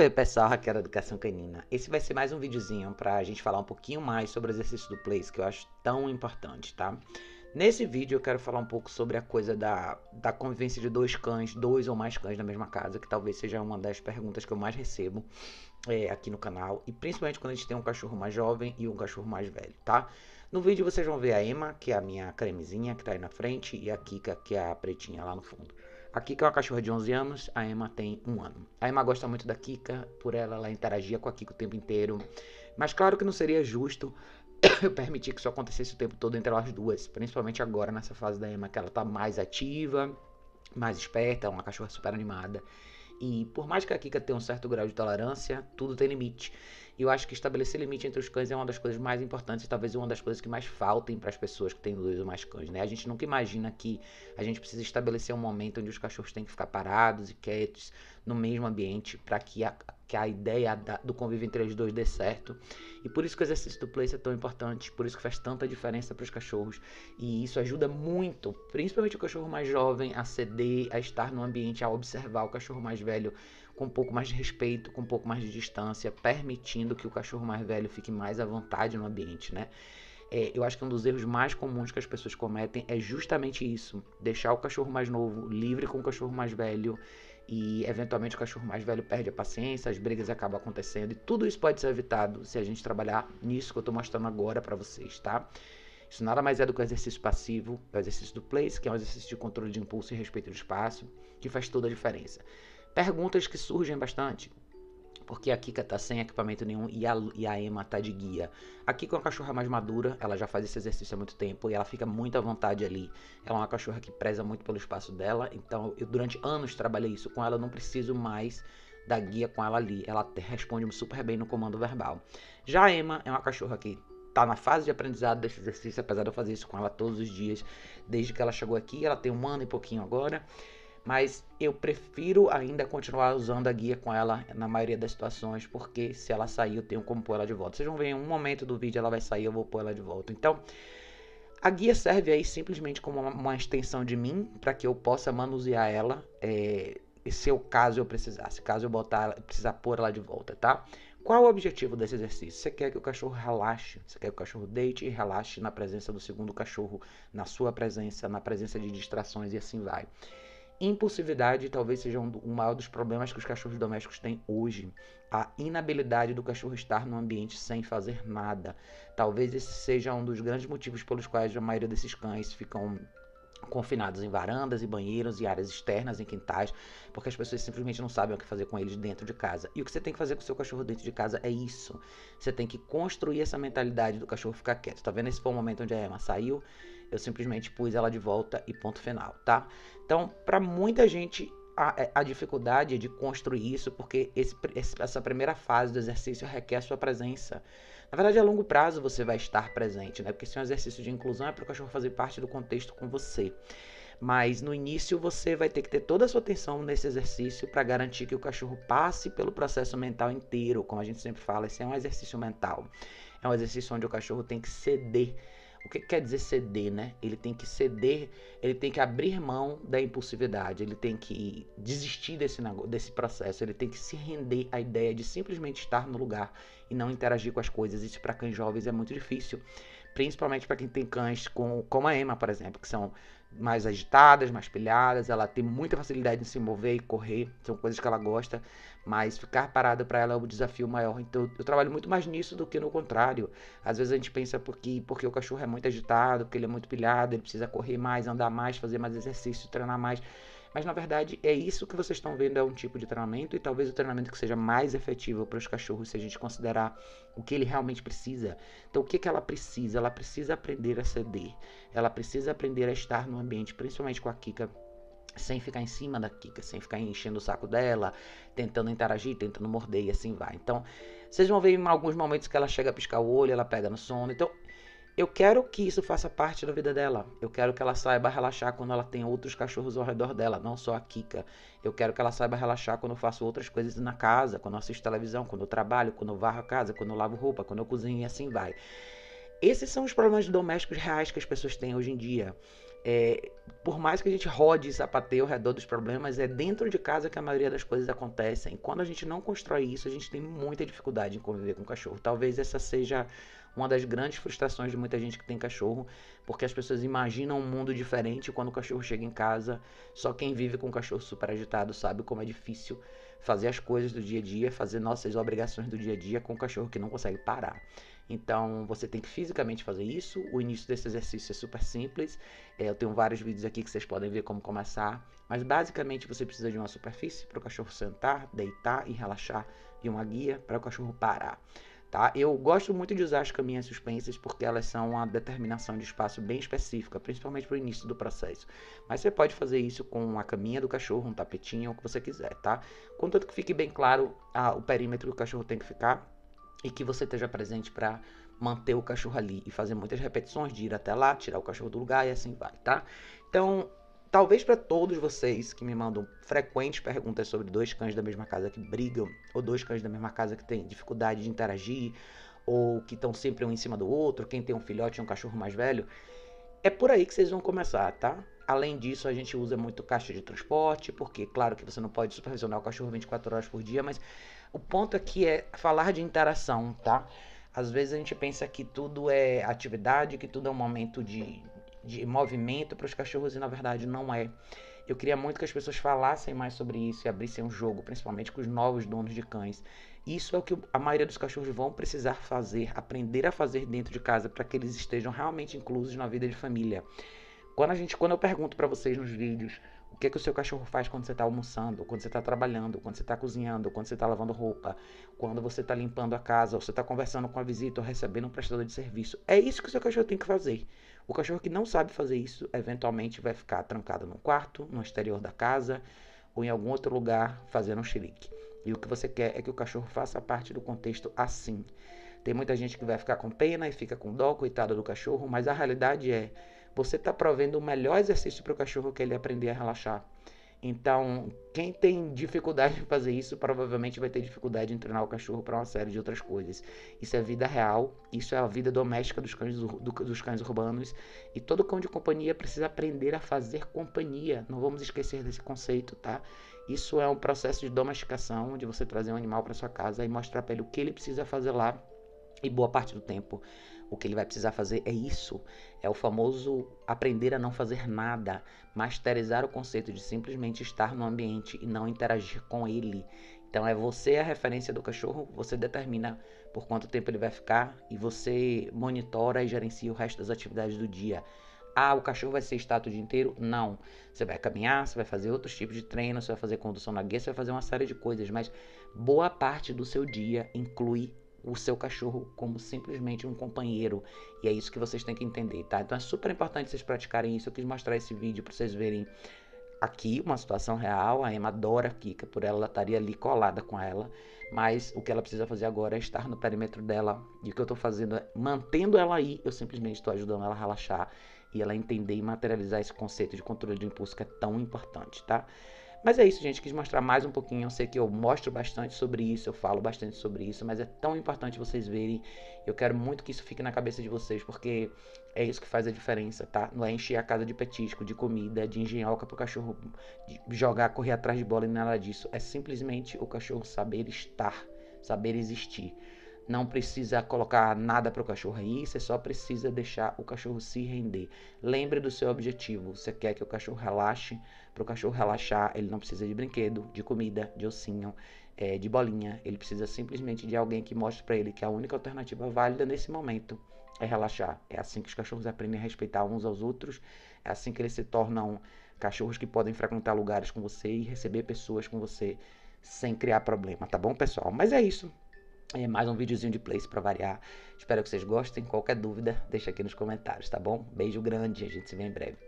Oi pessoal, aqui é a Educação Canina. Esse vai ser mais um videozinho para a gente falar um pouquinho mais sobre o exercício do place, que eu acho tão importante, tá? Nesse vídeo eu quero falar um pouco sobre a coisa da, da convivência de dois cães, dois ou mais cães na mesma casa, que talvez seja uma das perguntas que eu mais recebo é, aqui no canal, e principalmente quando a gente tem um cachorro mais jovem e um cachorro mais velho, tá? No vídeo vocês vão ver a Emma, que é a minha cremezinha que tá aí na frente, e a Kika, que é a pretinha lá no fundo. A Kika é uma cachorra de 11 anos, a Emma tem um ano. A Emma gosta muito da Kika, por ela ela interagia com a Kika o tempo inteiro. Mas claro que não seria justo permitir que isso acontecesse o tempo todo entre elas duas, principalmente agora nessa fase da Emma que ela tá mais ativa, mais esperta, é uma cachorra super animada. E por mais que a Kika tenha um certo grau de tolerância, tudo tem limite. E eu acho que estabelecer limite entre os cães é uma das coisas mais importantes e talvez uma das coisas que mais faltem para as pessoas que têm dois ou mais cães, né? A gente nunca imagina que a gente precisa estabelecer um momento onde os cachorros têm que ficar parados e quietos no mesmo ambiente para que a, que a ideia da, do convívio entre os dois dê certo. E por isso que o exercício do place é tão importante, por isso que faz tanta diferença para os cachorros. E isso ajuda muito, principalmente o cachorro mais jovem, a ceder, a estar no ambiente, a observar o cachorro mais velho com um pouco mais de respeito, com um pouco mais de distância, permitindo que o cachorro mais velho fique mais à vontade no ambiente, né? É, eu acho que um dos erros mais comuns que as pessoas cometem é justamente isso: deixar o cachorro mais novo livre com o cachorro mais velho e, eventualmente, o cachorro mais velho perde a paciência, as brigas acabam acontecendo e tudo isso pode ser evitado se a gente trabalhar nisso que eu estou mostrando agora para vocês, tá? Isso nada mais é do que o exercício passivo, é o exercício do place, que é um exercício de controle de impulso e respeito do espaço, que faz toda a diferença. Perguntas que surgem bastante. Porque a Kika tá sem equipamento nenhum e a, e a Emma tá de guia. A Kika é uma cachorra mais madura, ela já faz esse exercício há muito tempo e ela fica muito à vontade ali. Ela é uma cachorra que preza muito pelo espaço dela, então eu durante anos trabalhei isso com ela, não preciso mais da guia com ela ali. Ela responde super bem no comando verbal. Já a Emma é uma cachorra que tá na fase de aprendizado desse exercício, apesar de eu fazer isso com ela todos os dias, desde que ela chegou aqui, ela tem um ano e pouquinho agora mas eu prefiro ainda continuar usando a guia com ela na maioria das situações, porque se ela sair eu tenho como pôr ela de volta. Vocês vão ver em um momento do vídeo ela vai sair, eu vou pôr ela de volta. Então, a guia serve aí simplesmente como uma, extensão de mim, para que eu possa manusear ela, é, se eu, caso eu precisasse, caso eu botar, precisar pôr ela de volta, tá? Qual o objetivo desse exercício? Você quer que o cachorro relaxe, você quer que o cachorro deite e relaxe na presença do segundo cachorro, na sua presença, na presença de distrações e assim vai impulsividade talvez seja um, um maior dos problemas que os cachorros domésticos têm hoje. A inabilidade do cachorro estar no ambiente sem fazer nada. Talvez esse seja um dos grandes motivos pelos quais a maioria desses cães ficam confinados em varandas e banheiros e áreas externas em quintais, porque as pessoas simplesmente não sabem o que fazer com eles dentro de casa. E o que você tem que fazer com o seu cachorro dentro de casa é isso. Você tem que construir essa mentalidade do cachorro ficar quieto. Tá vendo? Esse foi o momento onde a Emma saiu eu simplesmente pus ela de volta e ponto final, tá? Então, para muita gente a, é, a, dificuldade é de construir isso, porque esse, essa primeira fase do exercício requer sua presença. Na verdade, a longo prazo você vai estar presente, né? Porque se é um exercício de inclusão é para o cachorro fazer parte do contexto com você. Mas no início você vai ter que ter toda a sua atenção nesse exercício para garantir que o cachorro passe pelo processo mental inteiro. Como a gente sempre fala, esse é um exercício mental. É um exercício onde o cachorro tem que ceder o que quer dizer ceder, né? Ele tem que ceder, ele tem que abrir mão da impulsividade, ele tem que desistir desse, desse processo, ele tem que se render à ideia de simplesmente estar no lugar e não interagir com as coisas. Isso para cães jovens é muito difícil, principalmente para quem tem cães com, como a Emma, por exemplo, que são mais agitadas, mais pilhadas, ela tem muita facilidade em se mover e correr, são coisas que ela gosta, mas ficar parada para ela é o um desafio maior. Então eu trabalho muito mais nisso do que no contrário. Às vezes a gente pensa porque, porque o cachorro é muito agitado, porque ele é muito pilhado, ele precisa correr mais, andar mais, fazer mais exercício, treinar mais. Mas na verdade é isso que vocês estão vendo é um tipo de treinamento e talvez o treinamento que seja mais efetivo para os cachorros se a gente considerar o que ele realmente precisa. Então o que, que ela precisa? Ela precisa aprender a ceder. Ela precisa aprender a estar no ambiente, principalmente com a Kika sem ficar em cima da Kika, sem ficar enchendo o saco dela, tentando interagir, tentando morder e assim vai. Então, vocês vão ver em alguns momentos que ela chega a piscar o olho, ela pega no sono. Então, eu quero que isso faça parte da vida dela. Eu quero que ela saiba relaxar quando ela tem outros cachorros ao redor dela, não só a Kika. Eu quero que ela saiba relaxar quando eu faço outras coisas na casa, quando eu assisto televisão, quando eu trabalho, quando eu varro a casa, quando eu lavo roupa, quando eu cozinho e assim vai. Esses são os problemas domésticos reais que as pessoas têm hoje em dia. É, por mais que a gente rode e sapateie ao redor dos problemas, é dentro de casa que a maioria das coisas acontecem. Quando a gente não constrói isso, a gente tem muita dificuldade em conviver com o cachorro. Talvez essa seja uma das grandes frustrações de muita gente que tem cachorro, porque as pessoas imaginam um mundo diferente quando o cachorro chega em casa. Só quem vive com um cachorro super agitado sabe como é difícil fazer as coisas do dia a dia, fazer nossas obrigações do dia a dia com um cachorro que não consegue parar. Então você tem que fisicamente fazer isso. O início desse exercício é super simples. É, eu tenho vários vídeos aqui que vocês podem ver como começar. Mas basicamente você precisa de uma superfície para o cachorro sentar, deitar e relaxar e uma guia para o cachorro parar. Tá? Eu gosto muito de usar as caminhas suspensas porque elas são uma determinação de espaço bem específica, principalmente para o início do processo. Mas você pode fazer isso com a caminha do cachorro, um tapetinho, o que você quiser, tá? Contanto que fique bem claro a, ah, o perímetro que o cachorro tem que ficar e que você esteja presente para manter o cachorro ali e fazer muitas repetições de ir até lá, tirar o cachorro do lugar e assim vai, tá? Então, Talvez para todos vocês que me mandam frequentes perguntas sobre dois cães da mesma casa que brigam, ou dois cães da mesma casa que têm dificuldade de interagir, ou que estão sempre um em cima do outro, quem tem um filhote e um cachorro mais velho, é por aí que vocês vão começar, tá? Além disso, a gente usa muito caixa de transporte, porque claro que você não pode supervisionar o cachorro 24 horas por dia, mas o ponto aqui é falar de interação, tá? Às vezes a gente pensa que tudo é atividade, que tudo é um momento de, de movimento para os cachorros e na verdade não é. Eu queria muito que as pessoas falassem mais sobre isso e abrissem um jogo, principalmente com os novos donos de cães. Isso é o que a maioria dos cachorros vão precisar fazer, aprender a fazer dentro de casa para que eles estejam realmente inclusos na vida de família. Quando a gente, quando eu pergunto para vocês nos vídeos, o que é que o seu cachorro faz quando você está almoçando, quando você está trabalhando, quando você está cozinhando, quando você está lavando roupa, quando você está limpando a casa, ou você está conversando com a visita, ou recebendo um prestador de serviço. É isso que o seu cachorro tem que fazer. O cachorro que não sabe fazer isso, eventualmente vai ficar trancado num quarto, no exterior da casa ou em algum outro lugar fazendo um xilique. E o que você quer é que o cachorro faça parte do contexto assim. Tem muita gente que vai ficar com pena e fica com dó, coitado do cachorro, mas a realidade é: você está provendo o melhor exercício para o cachorro que ele aprender a relaxar. Então, quem tem dificuldade em fazer isso provavelmente vai ter dificuldade em treinar o cachorro para uma série de outras coisas. Isso é vida real, isso é a vida doméstica dos cães, do, dos cães urbanos. E todo cão de companhia precisa aprender a fazer companhia. Não vamos esquecer desse conceito, tá? Isso é um processo de domesticação, de você trazer um animal para sua casa e mostrar para ele o que ele precisa fazer lá e boa parte do tempo o que ele vai precisar fazer é isso. É o famoso aprender a não fazer nada, masterizar o conceito de simplesmente estar no ambiente e não interagir com ele. Então é você a referência do cachorro, você determina por quanto tempo ele vai ficar e você monitora e gerencia o resto das atividades do dia. Ah, o cachorro vai ser estátua o dia inteiro? Não. Você vai caminhar, você vai fazer outros tipos de treino, você vai fazer condução na guia, você vai fazer uma série de coisas, mas boa parte do seu dia inclui o seu cachorro como simplesmente um companheiro. E é isso que vocês têm que entender, tá? Então é super importante vocês praticarem isso. Eu quis mostrar esse vídeo para vocês verem aqui uma situação real. A Emma adora a Kika, por ela, ela estaria ali colada com ela. Mas o que ela precisa fazer agora é estar no perímetro dela. E o que eu estou fazendo é mantendo ela aí, eu simplesmente estou ajudando ela a relaxar e ela entender e materializar esse conceito de controle de impulso que é tão importante, tá? Mas é isso, gente. Quis mostrar mais um pouquinho. Eu sei que eu mostro bastante sobre isso, eu falo bastante sobre isso, mas é tão importante vocês verem. Eu quero muito que isso fique na cabeça de vocês, porque é isso que faz a diferença, tá? Não é encher a casa de petisco, de comida, de engenhoca pro cachorro jogar, correr atrás de bola e nada disso. É simplesmente o cachorro saber estar, saber existir não precisa colocar nada para o cachorro aí, você só precisa deixar o cachorro se render. Lembre do seu objetivo. Você quer que o cachorro relaxe, para o cachorro relaxar, ele não precisa de brinquedo, de comida, de ossinho, é, de bolinha. Ele precisa simplesmente de alguém que mostre para ele que a única alternativa válida nesse momento é relaxar. É assim que os cachorros aprendem a respeitar uns aos outros, é assim que eles se tornam cachorros que podem frequentar lugares com você e receber pessoas com você sem criar problema, tá bom, pessoal? Mas é isso. É mais um videozinho de place para variar. Espero que vocês gostem. Qualquer dúvida, deixa aqui nos comentários, tá bom? Beijo grande, a gente se vê em breve.